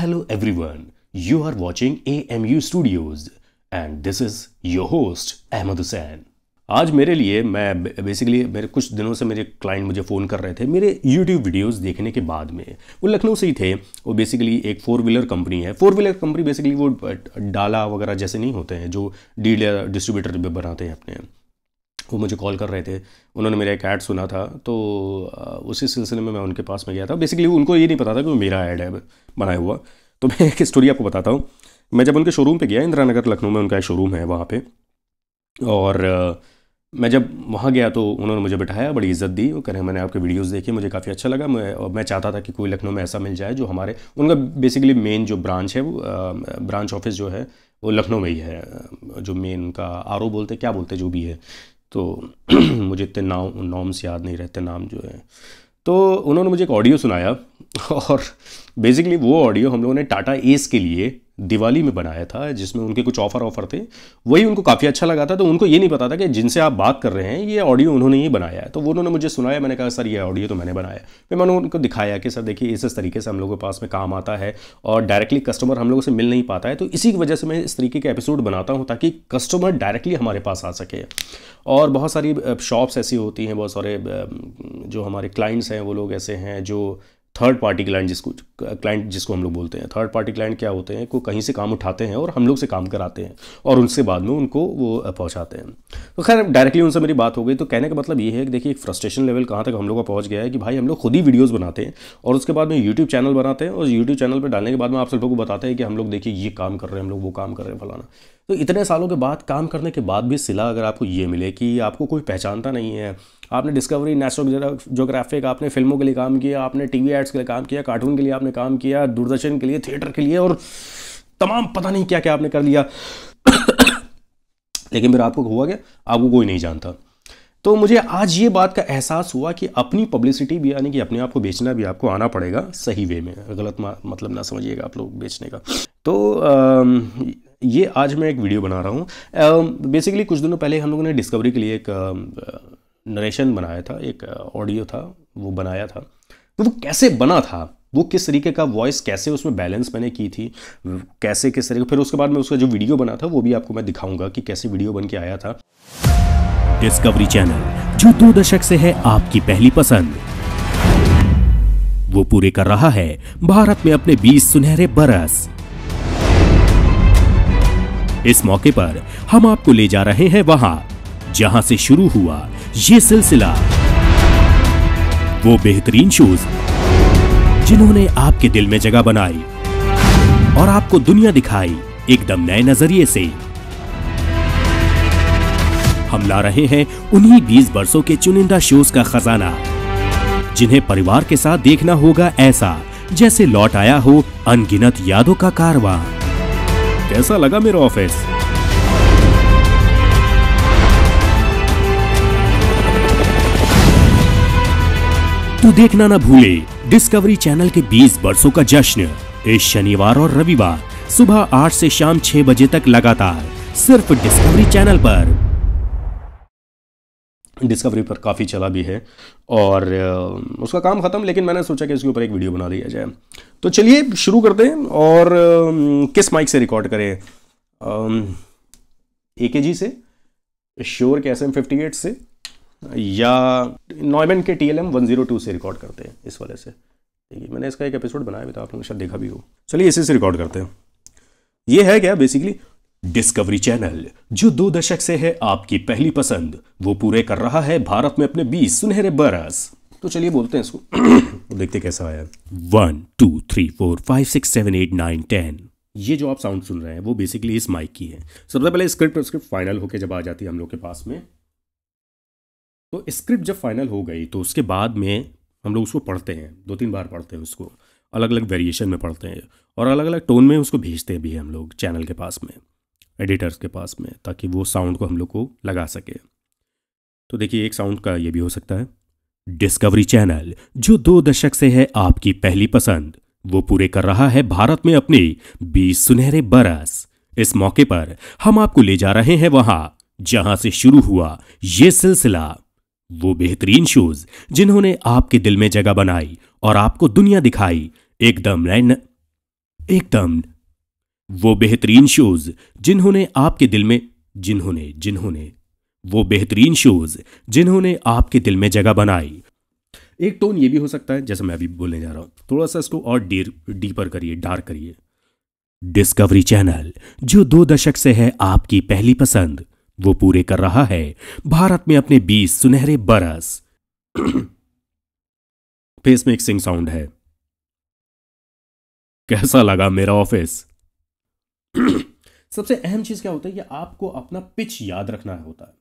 hello everyone you are watching AMU studios and this is your host Ahmad Hussain आज मेरे लिए मैं बेसिकली मेरे कुछ दिनों से मेरे क्लाइंट मुझे फ़ोन कर रहे थे मेरे यूट्यूब वीडियोस देखने के बाद में वो लखनऊ से ही थे वो बेसिकली एक फ़ोर व्हीलर कंपनी है फोर व्हीलर कंपनी बेसिकली वो डाला वगैरह जैसे नहीं होते हैं जो डीलर डिस्ट्रीब्यूटर बनाते हैं अपने वो मुझे कॉल कर रहे थे उन्होंने मेरा एक ऐड सुना था तो उसी सिलसिले में मैं उनके पास में गया था बेसिकली उनको ये नहीं पता था कि वो मेरा ऐड है बनाया हुआ तो मैं एक स्टोरी आपको बताता हूँ मैं जब उनके शोरूम पे गया इंदिरा नगर लखनऊ में उनका एक शोरूम है वहाँ पे और मैं जब वहाँ गया तो उन्होंने मुझे बिठाया बड़ी इज्जत दी वो कह रहे मैंने आपके वीडियोस देखे मुझे काफ़ी अच्छा लगा मैं और मैं चाहता था कि कोई लखनऊ में ऐसा मिल जाए जो हमारे उनका बेसिकली मेन जो ब्रांच है वो ब्रांच ऑफिस जो है वो लखनऊ में ही है जो मेन उनका आर बोलते क्या बोलते जो भी है तो मुझे इतने नाम नॉम्स याद नहीं रहते नाम जो है तो उन्होंने मुझे एक ऑडियो सुनाया और बेसिकली वो ऑडियो हम लोगों ने टाटा एस के लिए दिवाली में बनाया था जिसमें उनके कुछ ऑफर ऑफर थे वही उनको काफ़ी अच्छा लगा था तो उनको ये नहीं पता था कि जिनसे आप बात कर रहे हैं ये ऑडियो उन्होंने ही बनाया है तो वो उन्होंने मुझे सुनाया मैंने कहा सर ये ऑडियो तो मैंने बनाया फिर मैंने उनको दिखाया कि सर देखिए इस तरीके से हम लोगों के पास में काम आता है और डायरेक्टली कस्टमर हम लोगों से मिल नहीं पाता है तो इसी की वजह से मैं इस तरीके के एपिसोड बनाता हूँ ताकि कस्टमर डायरेक्टली हमारे पास आ सके और बहुत सारी शॉप्स ऐसी होती हैं बहुत सारे जो हमारे क्लाइंट्स हैं वो लोग ऐसे हैं जो थर्ड पार्टी क्लाइंट जिसको क्लाइंट जिसको हम लोग बोलते हैं थर्ड पार्टी क्लाइंट क्या होते हैं को कहीं से काम उठाते हैं और हम लोग से काम कराते हैं और उनसे बाद में उनको वो पहुँचाते हैं तो खैर डायरेक्टली उनसे मेरी बात हो गई तो कहने का मतलब ये है कि देखिए एक फ्रस्ट्रेशन लेवल कहाँ तक हम लोग का पहुँच गया है कि भाई हम लोग खुद ही वीडियोज़ बनाते हैं और उसके बाद में यूट्यूब चैनल बनाते हैं और यूट्यूब चैनल पर डालने के बाद में आप सब लोग को बताते हैं कि हम लोग देखिए ये काम कर रहे हैं हम लोग वो काम कर रहे हैं फलाना तो इतने सालों के बाद काम करने के बाद भी सिला अगर आपको ये मिले कि आपको कोई पहचानता नहीं है आपने डिस्कवरी नेशनल जोग्राफिक आपने फिल्मों के लिए काम किया आपने टीवी एड्स के लिए काम किया कार्टून के लिए आपने काम किया दूरदर्शन के लिए थिएटर के लिए और तमाम पता नहीं क्या क्या आपने कर लिया लेकिन फिर आपको हुआ क्या आपको कोई नहीं जानता तो मुझे आज ये बात का एहसास हुआ कि अपनी पब्लिसिटी भी यानी कि अपने आप को बेचना भी आपको आना पड़ेगा सही वे में गलत मतलब ना समझिएगा आप लोग बेचने का तो ये आज मैं एक वीडियो बना रहा हूँ बेसिकली कुछ दिनों पहले हम लोगों ने डिस्कवरी के लिए एक आ, नरेशन बनाया था एक ऑडियो uh, था वो बनाया था तो वो कैसे बना था वो किस तरीके का वॉइस कैसे उसमें बैलेंस मैंने की थी कैसे किस तरीके फिर उसके बाद में उसका जो वीडियो बना था वो भी आपको मैं दिखाऊंगा कि कैसे वीडियो बन के आया था डिस्कवरी चैनल जो दो दशक से है आपकी पहली पसंद वो पूरे कर रहा है भारत में अपने 20 सुनहरे बरस इस मौके पर हम आपको ले जा रहे हैं वहां जहां से शुरू हुआ ये सिलसिला वो बेहतरीन शोज जिन्होंने आपके दिल में जगह बनाई और आपको दुनिया दिखाई एकदम नए नजरिए से हम ला रहे हैं उन्हीं 20 वर्षों के चुनिंदा शोज का खजाना जिन्हें परिवार के साथ देखना होगा ऐसा जैसे लौट आया हो अनगिनत यादों का कारवां कैसा लगा मेरा ऑफिस तो देखना ना भूले डिस्कवरी चैनल के 20 वर्षों का जश्न इस शनिवार और रविवार सुबह 8 से शाम 6 बजे तक लगातार सिर्फ डिस्कवरी चैनल पर डिस्कवरी पर काफ़ी चला भी है और उसका काम ख़त्म लेकिन मैंने सोचा कि इसके ऊपर एक वीडियो बना दिया जाए तो चलिए शुरू करते हैं और किस माइक से रिकॉर्ड करें ए के जी से श्योर के एस एम फिफ्टी एट से या नॉयमैन के T L M one zero two से रिकॉर्ड करते हैं इस वाले से ठीक है मैंने इसका एक एपिसोड बनाया भी था आपने शायद देखा भी हो चलिए इसी से रिकॉर्ड करते हैं ये है क्या बेसिकली डिस्कवरी चैनल जो दो दशक से है आपकी पहली पसंद वो पूरे कर रहा है भारत में अपने बीस सुनहरे बरस तो चलिए बोलते हैं इसको देखते कैसा आया one two three four five six seven eight nine ten ये जो आप साउंड सुन रहे हैं वो बेसिकली इस माइक की है सबसे पहले स्क्रिप्ट स्क्रिप्ट फाइनल होकर जब आ जाती है हम लोग के पास में तो स्क्रिप्ट जब फाइनल हो गई तो उसके बाद में हम लोग उसको पढ़ते हैं दो तीन बार पढ़ते हैं उसको अलग अलग वेरिएशन में पढ़ते हैं और अलग अलग टोन में उसको भेजते भी हैं हम लोग चैनल के पास में एडिटर्स के पास में ताकि वो साउंड को हम लोग को लगा सके तो देखिए एक साउंड का ये भी हो सकता है डिस्कवरी चैनल जो दो दशक से है आपकी पहली पसंद वो पूरे कर रहा है भारत में अपने बीस सुनहरे बरस इस मौके पर हम आपको ले जा रहे हैं वहां जहां से शुरू हुआ ये सिलसिला वो बेहतरीन शूज जिन्होंने आपके दिल में जगह बनाई और आपको दुनिया दिखाई एकदम रैन एकदम वो बेहतरीन शूज जिन्होंने आपके दिल में जिन्होंने जिन्होंने वो बेहतरीन शूज जिन्होंने आपके दिल में जगह बनाई एक टोन ये भी हो सकता है जैसे मैं अभी बोलने जा रहा हूं थोड़ा सा इसको और डीर डीपर करिए डार्क करिए डिस्कवरी चैनल जो दो दशक से है आपकी पहली पसंद वो पूरे कर रहा है भारत में अपने बीस सुनहरे बरस फेस मिक्सिंग साउंड है कैसा लगा मेरा ऑफिस सबसे अहम चीज क्या होता है कि आपको अपना पिच याद रखना होता है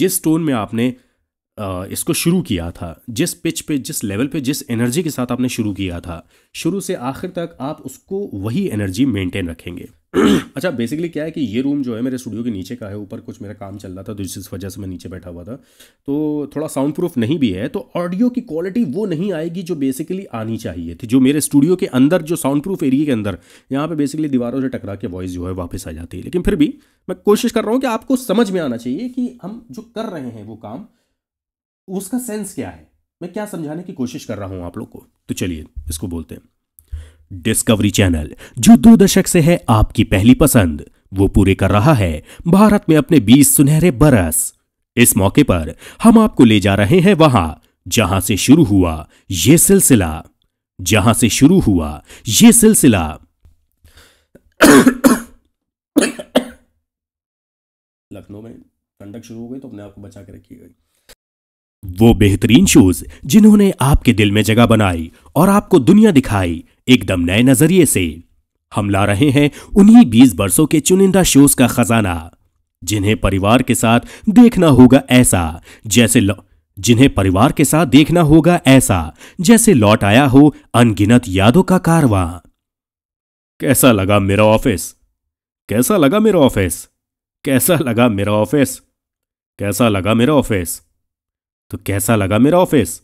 जिस टोन में आपने इसको शुरू किया था जिस पिच पे जिस लेवल पे जिस एनर्जी के साथ आपने शुरू किया था शुरू से आखिर तक आप उसको वही एनर्जी मेंटेन रखेंगे अच्छा बेसिकली क्या है कि ये रूम जो है मेरे स्टूडियो के नीचे का है ऊपर कुछ मेरा काम चल रहा था तो जिस वजह से मैं नीचे बैठा हुआ था तो थोड़ा साउंड प्रूफ नहीं भी है तो ऑडियो की क्वालिटी वो नहीं आएगी जो बेसिकली आनी चाहिए थी जो मेरे स्टूडियो के अंदर जो साउंड प्रूफ एरिया के अंदर यहाँ पर बेसिकली दीवारों से टकरा के वॉइस जो है वापस आ जाती है लेकिन फिर भी मैं कोशिश कर रहा हूँ कि आपको समझ में आना चाहिए कि हम जो कर रहे हैं वो काम उसका सेंस क्या है मैं क्या समझाने की कोशिश कर रहा हूं आप लोग को तो चलिए इसको बोलते हैं डिस्कवरी चैनल जो दो दशक से है आपकी पहली पसंद वो पूरे कर रहा है भारत में अपने 20 सुनहरे बरस इस मौके पर हम आपको ले जा रहे हैं वहां जहां से शुरू हुआ ये सिलसिला जहां से शुरू हुआ ये सिलसिला लखनऊ में ठंडक शुरू हो गई तो अपने आप को बचा के रखिएगा वो बेहतरीन शूज जिन्होंने आपके दिल में जगह बनाई और आपको दुनिया दिखाई एकदम नए नजरिए से हम ला रहे हैं उन्हीं बीस बरसों के चुनिंदा शूज का खजाना जिन्हें परिवार के साथ देखना होगा ऐसा जैसे ल... जिन्हें परिवार के साथ देखना होगा ऐसा जैसे लौट आया हो अनगिनत यादों का कारवां कैसा लगा मेरा ऑफिस कैसा लगा मेरा ऑफिस कैसा लगा मेरा ऑफिस कैसा लगा मेरा ऑफिस तो कैसा लगा मेरा ऑफिस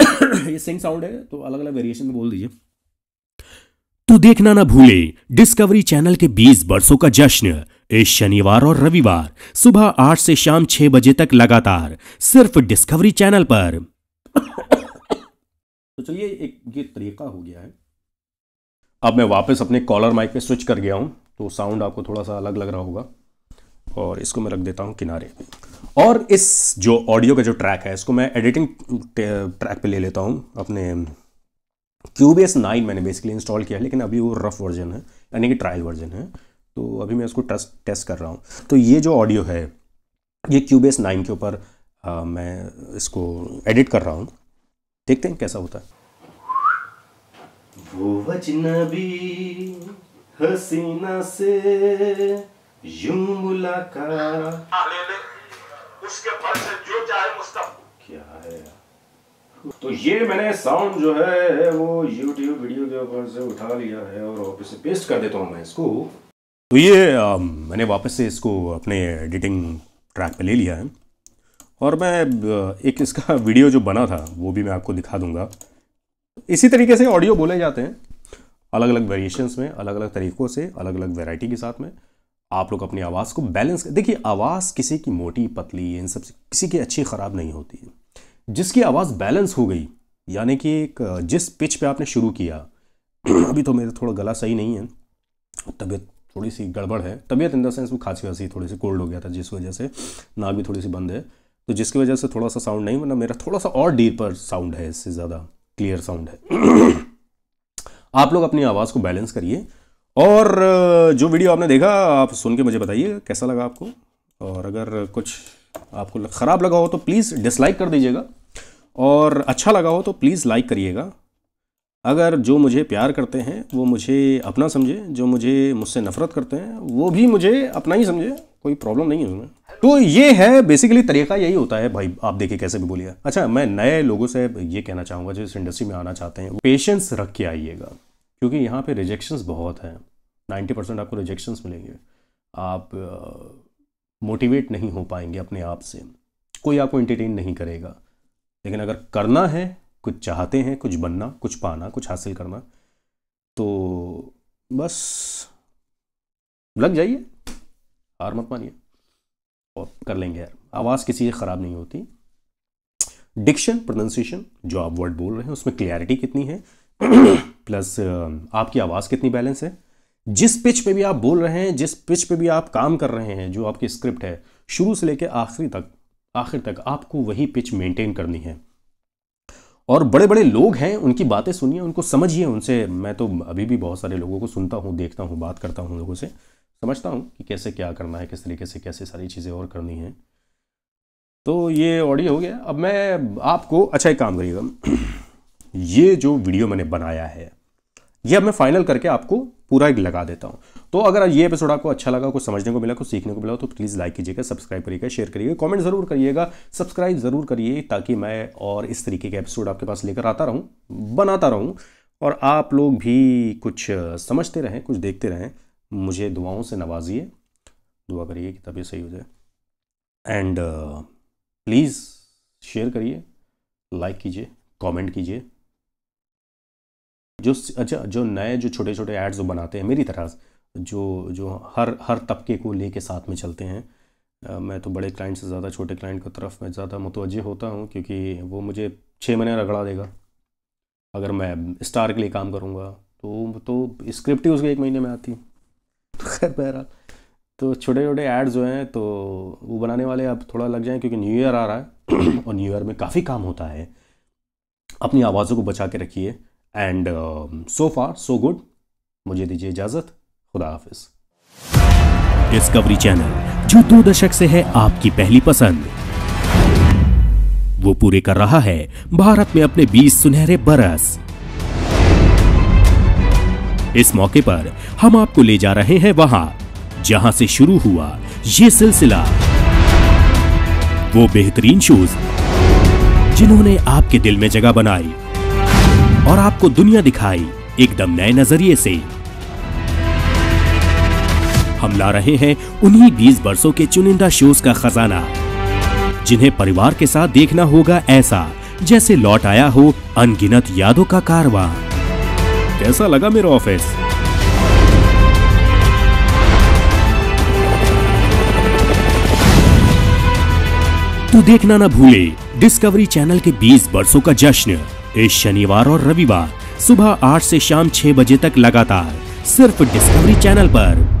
ये सिंग साउंड है तो अलग अलग वेरिएशन में बोल दीजिए तो देखना ना भूले डिस्कवरी चैनल के 20 वर्षों का जश्न इस शनिवार और रविवार सुबह 8 से शाम 6 बजे तक लगातार सिर्फ डिस्कवरी चैनल पर तो चलिए एक ये तरीका हो गया है अब मैं वापस अपने कॉलर माइक पे स्विच कर गया हूं तो साउंड आपको थोड़ा सा अलग लग रहा होगा और इसको मैं रख देता हूं किनारे पे और इस जो ऑडियो का जो ट्रैक है इसको मैं एडिटिंग ट्रैक पे ले लेता हूँ अपने क्यू बी एस नाइन मैंने बेसिकली इंस्टॉल किया है लेकिन अभी वो रफ वर्जन है यानी कि ट्रायल वर्जन है तो अभी मैं उसको टेस्ट टेस्ट कर रहा हूँ तो ये जो ऑडियो है ये क्यू बी एस नाइन के ऊपर मैं इसको एडिट कर रहा हूँ देखते हैं कैसा होता है वो अजनबी हसीना से यूं मुलाकात हाँ, उसके फल से जो चाहे मुस्तफ क्या है तो ये मैंने साउंड जो है वो YouTube वीडियो के ऊपर से उठा लिया है और ऑफिस से पेस्ट कर देता हूँ मैं इसको तो ये आ, मैंने वापस से इसको अपने एडिटिंग ट्रैक पे ले लिया है और मैं एक इसका वीडियो जो बना था वो भी मैं आपको दिखा दूंगा इसी तरीके से ऑडियो बोले जाते हैं अलग अलग वेरिएशंस में अलग अलग तरीक़ों से अलग अलग वैरायटी के साथ में आप लोग अपनी आवाज़ को बैलेंस देखिए आवाज़ किसी की मोटी पतली इन सब किसी की अच्छी ख़राब नहीं होती है जिसकी आवाज़ बैलेंस हो गई यानी कि एक जिस पिच पे आपने शुरू किया अभी तो मेरा थोड़ा गला सही नहीं है तबीयत थोड़ी सी गड़बड़ है तबीयत इन द सेंस वो खांसी वासी थोड़ी सी कोल्ड हो गया था जिस वजह से नाक भी थोड़ी सी बंद है तो जिसकी वजह से थोड़ा सा साउंड नहीं वरना मेरा थोड़ा सा और डीपर साउंड है इससे ज़्यादा क्लियर साउंड है आप लोग अपनी आवाज़ को बैलेंस करिए और जो वीडियो आपने देखा आप सुन के मुझे बताइए कैसा लगा आपको और अगर कुछ आपको ख़राब लगा हो तो प्लीज़ डिसलाइक कर दीजिएगा और अच्छा लगा हो तो प्लीज़ लाइक करिएगा अगर जो मुझे प्यार करते हैं वो मुझे अपना समझे जो मुझे मुझसे नफरत करते हैं वो भी मुझे अपना ही समझे कोई प्रॉब्लम नहीं है उसमें तो ये है बेसिकली तरीका यही होता है भाई आप देखिए कैसे भी बोलिए अच्छा मैं नए लोगों से ये कहना चाहूँगा जो इस इंडस्ट्री में आना चाहते हैं पेशेंस रख के आइएगा क्योंकि यहाँ पे रिजेक्शंस बहुत हैं 90 परसेंट आपको रिजेक्शंस मिलेंगे आप मोटिवेट नहीं हो पाएंगे अपने आप से कोई आपको इंटरटेन नहीं करेगा लेकिन अगर करना है कुछ चाहते हैं कुछ बनना कुछ पाना कुछ हासिल करना तो बस लग जाइए हार मत मानिए और कर लेंगे यार आवाज़ किसी की ख़राब नहीं होती डिक्शन प्रोनाउंसिएशन जो आप वर्ड बोल रहे हैं उसमें क्लैरिटी कितनी है प्लस आपकी आवाज़ कितनी बैलेंस है जिस पिच पे भी आप बोल रहे हैं जिस पिच पे भी आप काम कर रहे हैं जो आपकी स्क्रिप्ट है शुरू से लेकर आखिरी तक आखिर तक आपको वही पिच मेंटेन करनी है और बड़े बड़े लोग हैं उनकी बातें सुनिए उनको समझिए उनसे मैं तो अभी भी बहुत सारे लोगों को सुनता हूँ देखता हूँ बात करता हूँ लोगों से समझता हूँ कि कैसे क्या करना है किस तरीके से कैसे सारी चीज़ें और करनी हैं तो ये ऑडियो हो गया अब मैं आपको अच्छा एक काम करिएगा ये जो वीडियो मैंने बनाया है ये अब मैं फाइनल करके आपको पूरा एक लगा देता हूँ तो अगर ये एपिसोड आपको अच्छा लगा कुछ समझने को मिला कुछ सीखने को मिला तो प्लीज़ लाइक कीजिएगा सब्सक्राइब करिएगा शेयर करिएगा कमेंट ज़रूर करिएगा सब्सक्राइब ज़रूर करिए ताकि मैं और इस तरीके के एपिसोड आपके पास लेकर आता रहूँ बनाता रहूँ और आप लोग भी कुछ समझते रहें कुछ देखते रहें मुझे दुआओं से नवाजिए दुआ करिए कि तबीयत सही हो जाए एंड प्लीज़ शेयर करिए लाइक कीजिए कमेंट कीजिए जो अच्छा जो नए जो छोटे छोटे एड्स बनाते हैं मेरी तरह जो जो हर हर तबके को लेके साथ में चलते हैं आ, मैं तो बड़े क्लाइंट से ज़्यादा छोटे क्लाइंट की तरफ मैं ज़्यादा मुतवजह होता हूँ क्योंकि वो मुझे छः महीने रगड़ा देगा अगर मैं स्टार के लिए काम करूँगा तो तो स्क्रिप्ट ही उसके एक महीने में आती तो खैर बहरहाल तो छोटे छोटे एड्स जो हैं तो वो बनाने वाले अब थोड़ा लग जाएँ क्योंकि न्यू ईयर आ रहा है और न्यू ईयर में काफ़ी काम होता है अपनी आवाज़ों को बचा के रखिए and so far so good मुझे दीजिए इजाज़त खुदा हाफिज डिस्कवरी चैनल जो दो दशक से है आपकी पहली पसंद वो पूरे कर रहा है भारत में अपने 20 सुनहरे बरस इस मौके पर हम आपको ले जा रहे हैं वहां जहां से शुरू हुआ ये सिलसिला वो बेहतरीन शूज जिन्होंने आपके दिल में जगह बनाई और आपको दुनिया दिखाई एकदम नए नजरिए से हम ला रहे हैं उन्हीं 20 वर्षों के चुनिंदा शोज का खजाना जिन्हें परिवार के साथ देखना होगा ऐसा जैसे लौट आया हो अनगिनत यादों का कारवा कैसा लगा मेरा ऑफिस तू तो देखना ना भूले डिस्कवरी चैनल के 20 वर्षों का जश्न इस शनिवार और रविवार सुबह आठ से शाम छह बजे तक लगातार सिर्फ डिस्कवरी चैनल पर